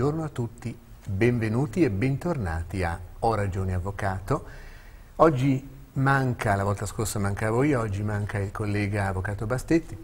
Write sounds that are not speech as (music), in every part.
Buongiorno a tutti, benvenuti e bentornati a Ho ragione avvocato. Oggi manca, la volta scorsa mancavo io, oggi manca il collega avvocato Bastetti,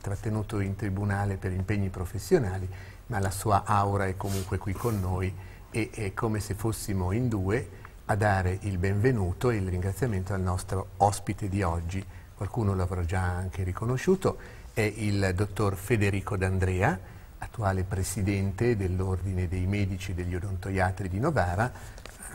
trattenuto in tribunale per impegni professionali, ma la sua aura è comunque qui con noi e è come se fossimo in due a dare il benvenuto e il ringraziamento al nostro ospite di oggi. Qualcuno l'avrà già anche riconosciuto, è il dottor Federico D'Andrea, attuale presidente dell'Ordine dei Medici e degli Odontoiatri di Novara,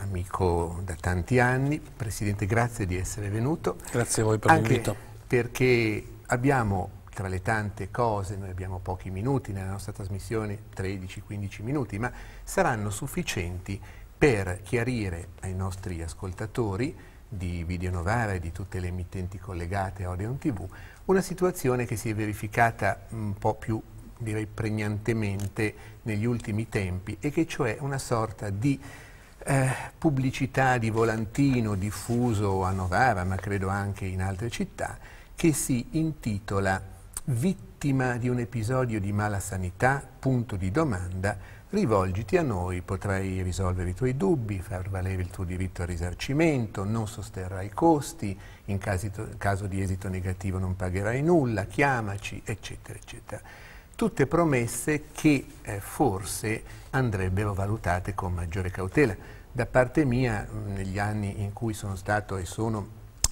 amico da tanti anni. Presidente, grazie di essere venuto. Grazie a voi per l'invito. Perché abbiamo tra le tante cose, noi abbiamo pochi minuti nella nostra trasmissione, 13-15 minuti, ma saranno sufficienti per chiarire ai nostri ascoltatori di Video Novara e di tutte le emittenti collegate a Odeon TV una situazione che si è verificata un po' più direi pregnantemente negli ultimi tempi e che cioè una sorta di eh, pubblicità di volantino diffuso a Novara, ma credo anche in altre città, che si intitola Vittima di un episodio di mala sanità, punto di domanda, rivolgiti a noi, potrai risolvere i tuoi dubbi, far valere il tuo diritto al risarcimento, non sosterrai i costi, in caso di esito negativo non pagherai nulla, chiamaci, eccetera, eccetera tutte promesse che eh, forse andrebbero valutate con maggiore cautela. Da parte mia, negli anni in cui sono stato e sono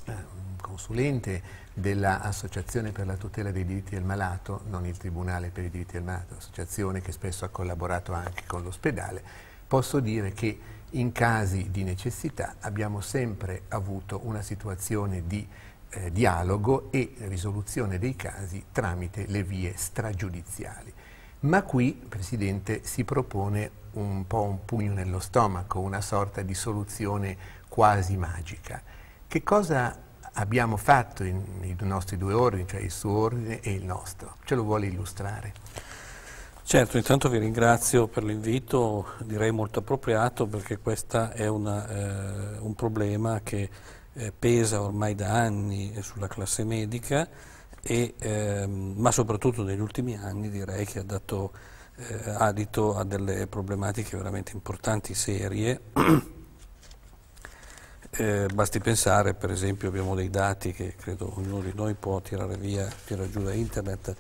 eh, consulente dell'Associazione per la tutela dei diritti del malato, non il Tribunale per i diritti del malato, associazione che spesso ha collaborato anche con l'ospedale, posso dire che in casi di necessità abbiamo sempre avuto una situazione di eh, dialogo e risoluzione dei casi tramite le vie stragiudiziali. Ma qui, Presidente, si propone un po' un pugno nello stomaco, una sorta di soluzione quasi magica. Che cosa abbiamo fatto in, nei nostri due ordini, cioè il suo ordine e il nostro? Ce lo vuole illustrare? Certo, intanto vi ringrazio per l'invito, direi molto appropriato perché questo è una, eh, un problema che eh, pesa ormai da anni sulla classe medica, e, ehm, ma soprattutto negli ultimi anni direi che ha dato eh, adito a delle problematiche veramente importanti, serie. (clears throat) eh, basti pensare, per esempio, abbiamo dei dati che credo ognuno di noi può tirare via, tirare giù da internet,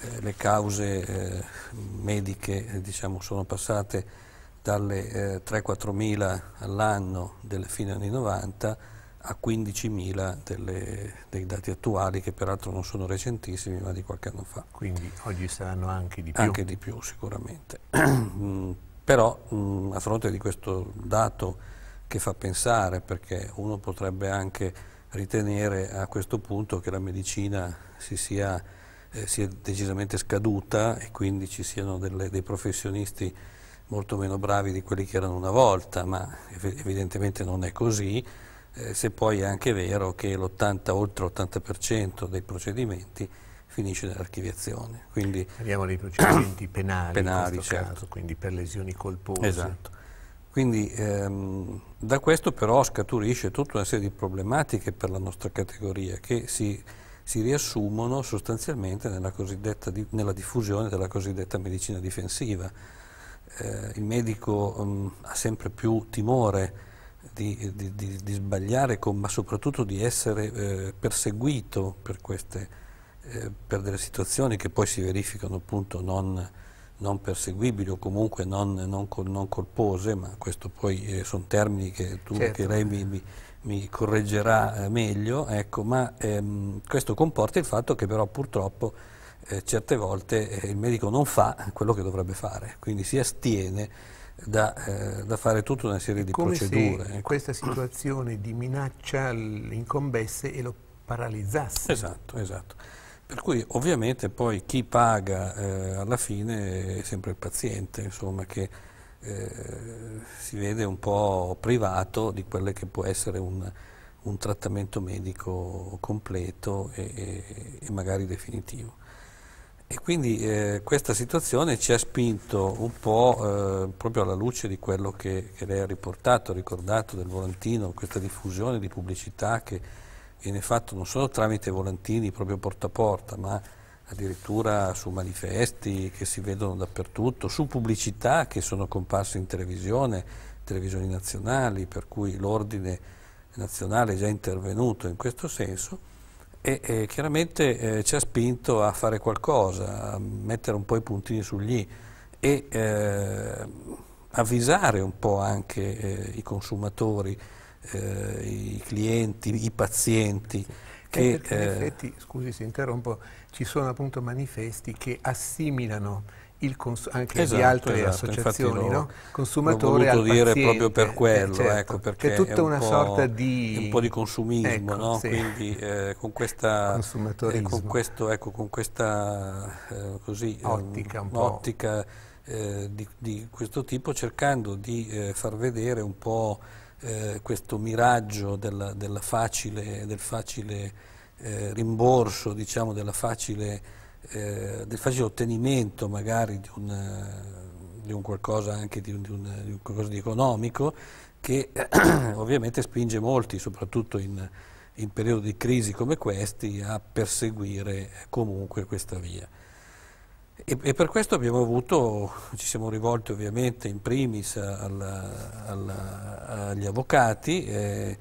eh, le cause eh, mediche diciamo, sono passate dalle 3-4 eh, mila all'anno della fine anni 90 a 15.000 dei dati attuali che peraltro non sono recentissimi ma di qualche anno fa. Quindi oggi saranno anche di più? Anche di più sicuramente. (clears throat) Mm, però mh, mm, a fronte di questo dato che fa pensare perché uno potrebbe anche ritenere a questo punto che la medicina si sia, eh, sia decisamente scaduta e quindi ci siano delle, dei professionisti molto meno bravi di quelli che erano una volta, ma ev evidentemente non è così eh, se poi è anche vero che oltre l'80% dei procedimenti finisce nell'archiviazione. Quindi, Parliamo dei procedimenti (clears throat) penali, penali certo. caso, quindi per lesioni colpose. Esatto. Quindi ehm, da questo però scaturisce tutta una serie di problematiche per la nostra categoria che si, si riassumono sostanzialmente nella, nella, diffusione della cosiddetta medicina difensiva. Eh, il medico mh, mm, ha sempre più timore di, di, di, di sbagliare, con, ma soprattutto di essere eh, perseguito per, queste, eh, per, delle situazioni che poi si verificano appunto non, non perseguibili o comunque non, non, col, non, colpose, ma questo poi eh, sono termini che tu, certo. che lei mi, mi, mi correggerà eh, meglio, ecco, ma ehm, questo comporta il fatto che però purtroppo eh, certe volte eh, il medico non fa quello che dovrebbe fare, quindi si astiene da, eh, da, fare tutta una serie di Come procedure. Se ecco. questa situazione di minaccia incombesse e lo paralizzasse. Esatto, esatto. Per cui ovviamente poi chi paga eh, alla fine è sempre il paziente, insomma, che eh, si vede un po' privato di quello che può essere un, un trattamento medico completo e, e, e magari definitivo. E quindi eh, questa situazione ci ha spinto un po' eh, proprio alla luce di quello che, che, lei ha riportato, ricordato del volantino, questa diffusione di pubblicità che viene fatta non solo tramite volantini proprio porta a porta, ma addirittura su manifesti che si vedono dappertutto, su pubblicità che sono comparse in televisione, televisioni nazionali, per cui l'ordine nazionale è già intervenuto in questo senso e, e chiaramente eh, ci ha spinto a fare qualcosa, a mettere un po' i puntini sugli e eh, avvisare un po' anche eh, i consumatori, eh, i clienti, i pazienti. Che, in eh, effetti, scusi se interrompo, ci sono appunto manifesti che assimilano anche esatto, di altre esatto, associazioni, no? consumatore l'ho al paziente, dire proprio per eh, quello, eh, certo, ecco, perché è tutta è una sorta di... un po' di consumismo, ecco, no? sì. quindi eh, con questa... Eh, con, questo, ecco, con questa eh, così, ehm, ottica, ottica eh, di, di, questo tipo, cercando di far vedere un po' questo miraggio della, della facile, del facile rimborso, diciamo, della facile eh, del facile ottenimento magari di un, eh, di un qualcosa anche di, un, di, un, di qualcosa di economico che (clears throat) ovviamente spinge molti, soprattutto in, in periodi di crisi come questi, a perseguire comunque questa via. E, e per questo avuto, ci siamo rivolti ovviamente in primis alla, alla, agli avvocati. Eh,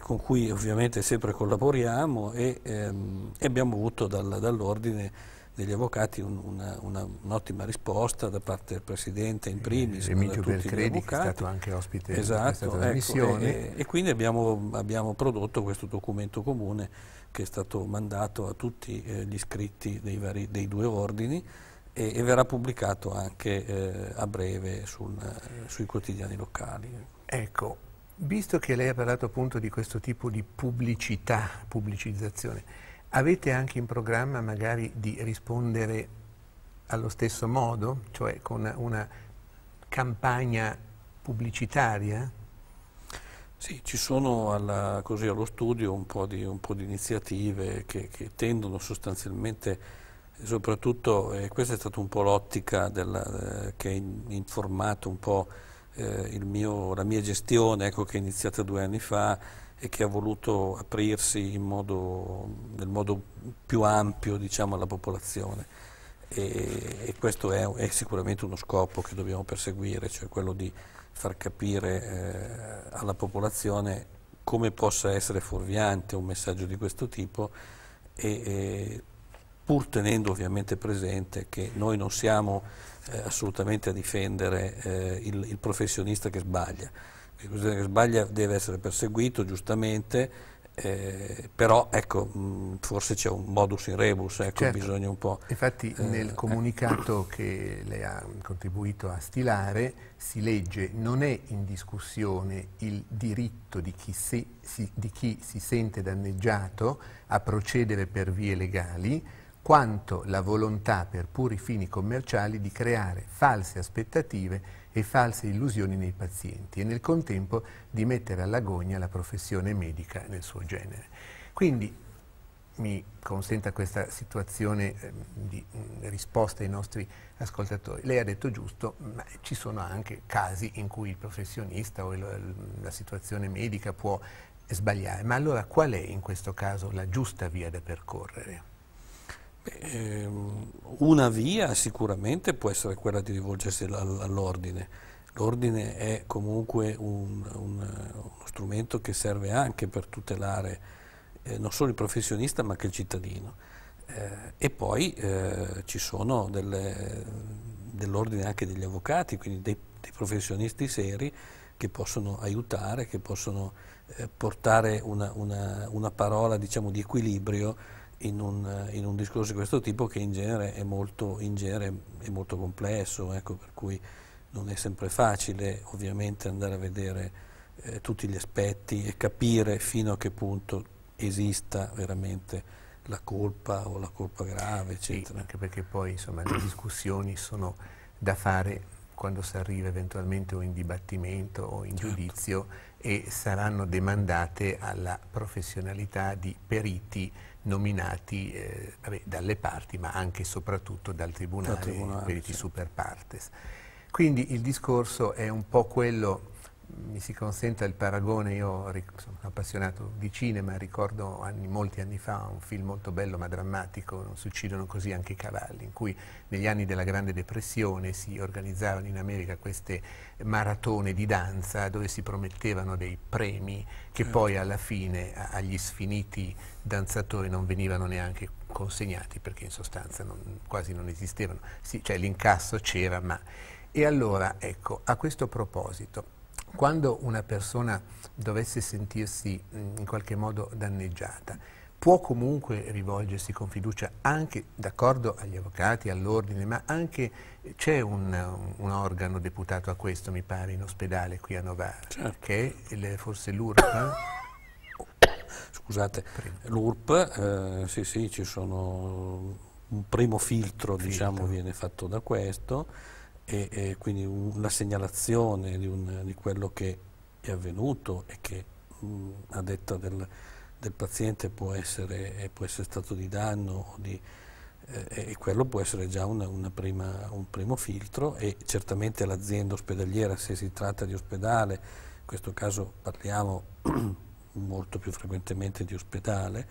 con cui ovviamente sempre collaboriamo e, ehm, abbiamo avuto dal, dall'ordine degli avvocati un'ottima un risposta da parte del Presidente in eh, primis, Emilio Belcredi che è stato anche ospite esatto, della ecco, missione. E, e, quindi abbiamo, abbiamo, prodotto questo documento comune che è stato mandato a tutti eh, gli iscritti dei, vari, dei due ordini e, e, verrà pubblicato anche eh, a breve sul, eh, sui quotidiani locali. Ecco, Visto che lei ha parlato appunto di questo tipo di pubblicità, pubblicizzazione, avete anche in programma magari di rispondere allo stesso modo, cioè con una campagna pubblicitaria? Sì, ci sono alla, così allo studio un po' di, un po di iniziative che, che, tendono sostanzialmente, soprattutto, eh, questa è stata un po' l'ottica eh, che ha informato un po' eh, mio, la mia gestione ecco, che è iniziata due anni fa e che ha voluto aprirsi modo, nel modo più ampio diciamo, alla popolazione. E, e questo è, è, sicuramente uno scopo che dobbiamo perseguire, cioè quello di far capire eh, alla popolazione come possa essere fuorviante un messaggio di questo tipo e, e pur tenendo ovviamente presente che noi non siamo eh, assolutamente a difendere eh, il, il, professionista che sbaglia. Il professionista che sbaglia deve essere perseguito giustamente, eh, però ecco, mh, mm, forse c'è un modus in rebus, ecco, certo. bisogna un po'... Infatti eh, nel eh. comunicato che lei ha contribuito a stilare si legge non è in discussione il diritto di chi, se, si, di chi si sente danneggiato a procedere per vie legali, quanto la volontà per puri fini commerciali di creare false aspettative e false illusioni nei pazienti e nel contempo di mettere all'agonia la professione medica nel suo genere. Quindi mi consenta questa situazione ehm, di risposta ai nostri ascoltatori. Lei ha detto giusto, ma ci sono anche casi in cui il professionista o la situazione medica può sbagliare, ma allora qual è in questo caso la giusta via da percorrere? Ehm, una via sicuramente può essere quella di rivolgersi all'ordine. L'ordine è comunque un, un, uno strumento che serve anche per tutelare eh, non solo il professionista ma anche il cittadino. Eh, e poi eh, ci sono dell'ordine anche degli avvocati, quindi dei, dei, professionisti seri che possono aiutare, che possono eh, portare una, una, una parola diciamo, di equilibrio in un, in un, discorso di questo tipo che in genere è molto, genere è molto complesso, ecco, per cui non è sempre facile ovviamente andare a vedere eh, tutti gli aspetti e capire fino a che punto esista veramente la colpa o la colpa grave, eccetera. Sì, anche perché poi insomma, le discussioni sono da fare quando si arriva eventualmente o in dibattimento o in certo. giudizio e saranno demandate alla professionalità di periti nominati eh, vabbè, dalle parti ma anche e soprattutto dal Tribunale, dal tribunale Periti sì. Super Partes. Quindi il discorso è un po' quello mi si consenta il paragone, io sono appassionato di cinema, ricordo anni, molti anni fa un film molto bello ma drammatico, Non si uccidono così anche i cavalli, in cui negli anni della Grande Depressione si organizzavano in America queste maratone di danza dove si promettevano dei premi che eh. poi alla fine agli sfiniti danzatori non venivano neanche consegnati perché in sostanza non, quasi non esistevano, sì, cioè l'incasso c'era ma... E allora, ecco, a questo proposito, quando una persona dovesse sentirsi in qualche modo danneggiata, può comunque rivolgersi con fiducia anche, d'accordo, agli avvocati, all'ordine, ma anche c'è un, un, organo deputato a questo, mi pare, in ospedale qui a Novara, certo. che è il, forse l'URP. Scusate, l'URP, eh, sì sì, ci sono un primo filtro, filtro. diciamo, viene fatto da questo e, e quindi una segnalazione di, un, di, quello che è avvenuto e che mh, a detta del, del paziente può essere, può essere, stato di danno di, eh, e quello può essere già una, una prima, un primo filtro e certamente l'azienda ospedaliera se si tratta di ospedale, in questo caso parliamo (clears throat) molto più frequentemente di ospedale,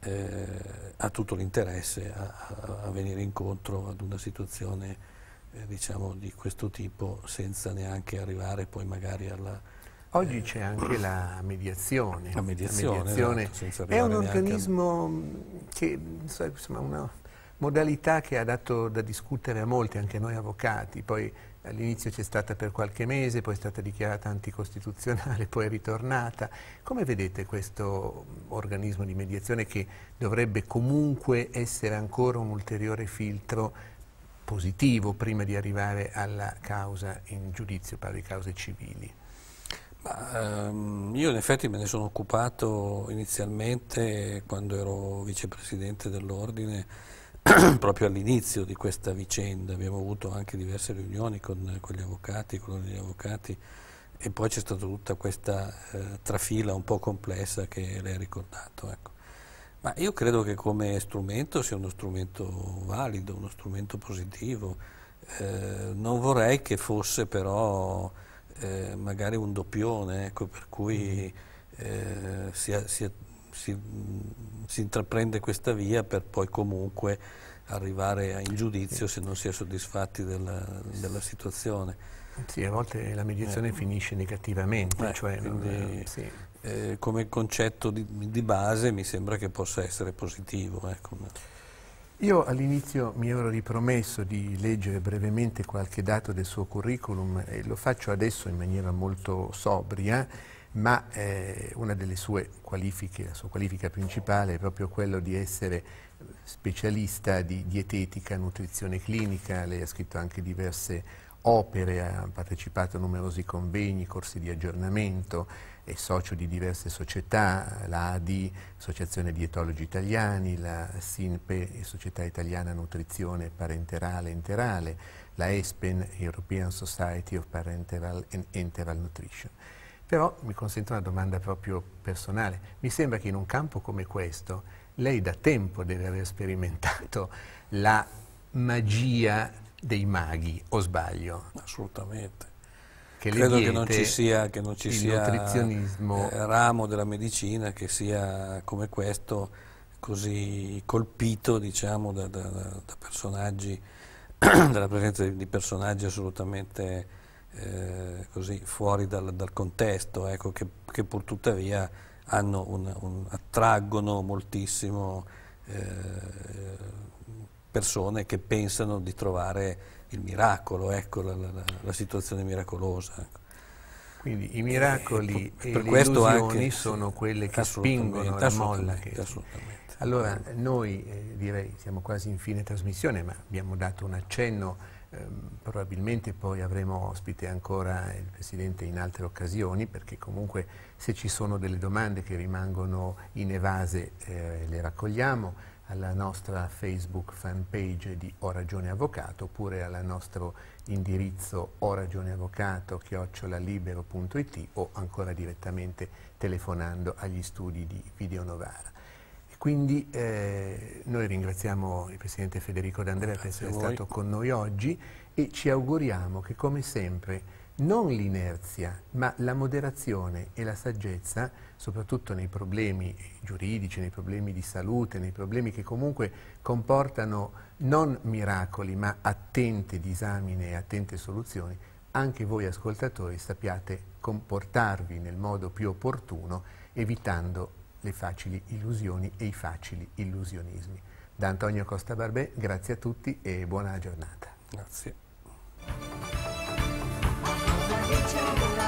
eh, ha tutto l'interesse a, a venire incontro ad una situazione eh, diciamo, di questo tipo senza neanche arrivare poi magari alla... Oggi eh, c'è anche la mediazione. La mediazione, la mediazione esatto, è un organismo a... che, insomma, una modalità che ha dato da discutere a molti, anche noi avvocati, poi all'inizio c'è stata per qualche mese, poi è stata dichiarata anticostituzionale, (laughs) poi è ritornata. Come vedete questo organismo di mediazione che dovrebbe comunque essere ancora un ulteriore filtro positivo prima di arrivare alla causa in giudizio, parlo di cause civili. Ma, ehm, io in effetti me ne sono occupato inizialmente quando ero vicepresidente dell'Ordine, (clears throat) proprio all'inizio di questa vicenda, abbiamo avuto anche diverse riunioni con, con gli avvocati, con gli avvocati e poi c'è stata tutta questa eh, trafila un po' complessa che lei ha ricordato. Ecco. Ma io credo che come strumento sia uno strumento valido, uno strumento positivo. Eh, non vorrei che fosse però eh, magari un doppione, ecco, per cui mm-hmm. eh, si, si, si, si intraprende questa via per poi comunque arrivare in giudizio se non si è soddisfatti della, della situazione. Sì, a volte la mediazione eh. finisce negativamente, eh, cioè, quindi, eh, sì eh, come concetto di, di, base mi sembra che possa essere positivo. Ecco. Io all'inizio mi ero ripromesso di leggere brevemente qualche dato del suo curriculum e lo faccio adesso in maniera molto sobria, ma eh, una delle sue qualifiche, la sua qualifica principale è proprio quella di essere specialista di dietetica, nutrizione clinica, lei ha scritto anche diverse opere, ha partecipato a numerosi convegni, corsi di aggiornamento, è socio di diverse società, la AD, Associazione Dietologi Italiani, la SINPE, Società Italiana Nutrizione Parenterale e Enterale, la ESPEN, European Society of Parenteral and Enteral Nutrition. Però mi consente una domanda proprio personale. Mi sembra che in un campo come questo lei da tempo deve aver sperimentato la magia dei maghi, o sbaglio? Assolutamente. Che Credo che non ci sia, che non ci sia nutrizionismo... Eh, ramo della medicina che sia come questo così colpito diciamo, da, da, da personaggi, (clears throat) dalla presenza di personaggi assolutamente eh, così fuori dal, dal contesto, ecco, che, che pur tuttavia un, un, attraggono moltissimo eh, persone che pensano di trovare il miracolo, ecco, la, la, la situazione miracolosa. Ecco. Quindi i miracoli e, eh, e per le illusioni sono quelle che spingono la molla. Che... Allora, noi eh, direi, siamo quasi in fine trasmissione, ma abbiamo dato un accenno, ehm, probabilmente poi avremo ospite ancora il Presidente in altre occasioni, perché comunque se ci sono delle domande che rimangono inevase eh, le raccogliamo alla nostra Facebook fanpage di Ho Ragione Avvocato oppure al nostro indirizzo oragioneavvocato chiocciolalibero.it o ancora direttamente telefonando agli studi di Video Novara. quindi eh, noi ringraziamo il Presidente Federico D'Andrea per essere stato con noi oggi e ci auguriamo che come sempre non l'inerzia, ma la moderazione e la saggezza, soprattutto nei problemi giuridici, nei problemi di salute, nei problemi che comunque comportano non miracoli, ma attente disamine e attente soluzioni, anche voi ascoltatori sappiate comportarvi nel modo più opportuno, evitando le facili illusioni e i facili illusionismi. Da Antonio Costa Barbè, grazie a tutti e buona giornata. Grazie. Get your